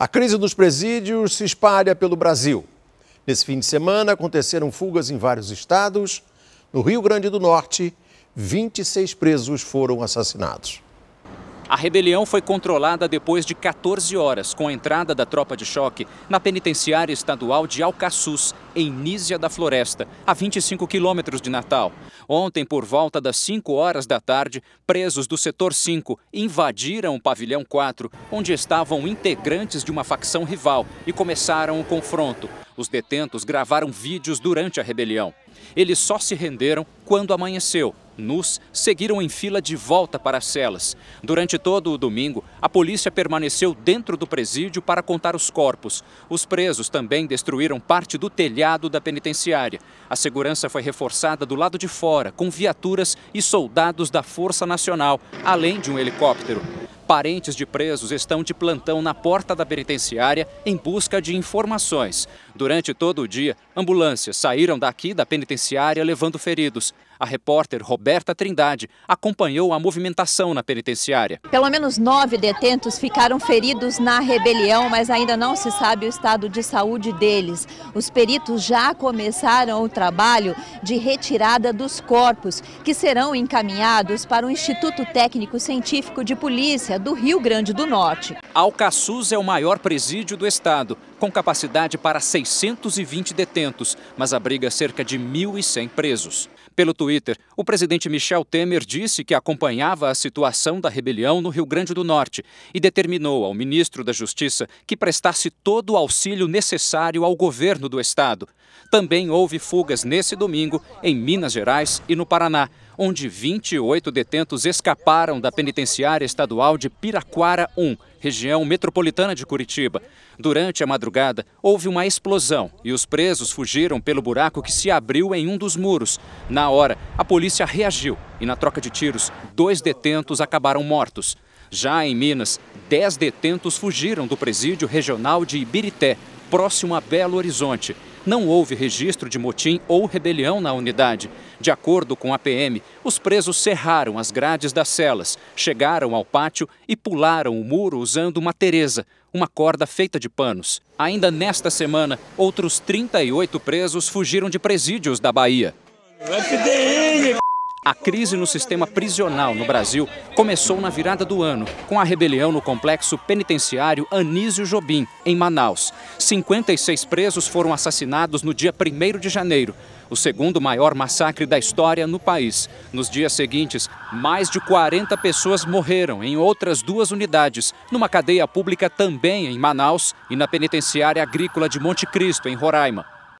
A crise dos presídios se espalha pelo Brasil. Nesse fim de semana aconteceram fugas em vários estados. No Rio Grande do Norte, 26 presos foram assassinados. A rebelião foi controlada depois de 14 horas, com a entrada da tropa de choque na penitenciária estadual de Alcaçuz, em Nísia da Floresta, a 25 quilômetros de Natal. Ontem, por volta das 5 horas da tarde, presos do setor 5 invadiram o pavilhão 4, onde estavam integrantes de uma facção rival, e começaram o confronto. Os detentos gravaram vídeos durante a rebelião. Eles só se renderam quando amanheceu, nus, seguiram em fila de volta para as celas. Durante todo o domingo, a polícia permaneceu dentro do presídio para contar os corpos. Os presos também destruíram parte do telhado da penitenciária. A segurança foi reforçada do lado de fora, com viaturas e soldados da Força Nacional, além de um helicóptero parentes de presos estão de plantão na porta da penitenciária em busca de informações. Durante todo o dia, ambulâncias saíram daqui da penitenciária levando feridos. A repórter Roberta Trindade acompanhou a movimentação na penitenciária. Pelo menos nove detentos ficaram feridos na rebelião, mas ainda não se sabe o estado de saúde deles. Os peritos já começaram o trabalho de retirada dos corpos, que serão encaminhados para o Instituto Técnico Científico de Polícia do Rio Grande do Norte. Alcaçuz é o maior presídio do estado com capacidade para 620 detentos, mas abriga cerca de 1.100 presos. Pelo Twitter, o presidente Michel Temer disse que acompanhava a situação da rebelião no Rio Grande do Norte e determinou ao ministro da Justiça que prestasse todo o auxílio necessário ao governo do estado. Também houve fugas nesse domingo em Minas Gerais e no Paraná onde 28 detentos escaparam da penitenciária estadual de Piraquara 1, região metropolitana de Curitiba. Durante a madrugada, houve uma explosão e os presos fugiram pelo buraco que se abriu em um dos muros. Na hora, a polícia reagiu e, na troca de tiros, dois detentos acabaram mortos. Já em Minas, 10 detentos fugiram do presídio regional de Ibirité, próximo a Belo Horizonte. Não houve registro de motim ou rebelião na unidade. De acordo com a PM, os presos cerraram as grades das celas, chegaram ao pátio e pularam o muro usando uma teresa, uma corda feita de panos. Ainda nesta semana, outros 38 presos fugiram de presídios da Bahia. FDN, a crise no sistema prisional no Brasil começou na virada do ano, com a rebelião no complexo penitenciário Anísio Jobim, em Manaus. 56 presos foram assassinados no dia 1 de janeiro, o segundo maior massacre da história no país. Nos dias seguintes, mais de 40 pessoas morreram em outras duas unidades, numa cadeia pública também em Manaus e na penitenciária agrícola de Monte Cristo, em Roraima.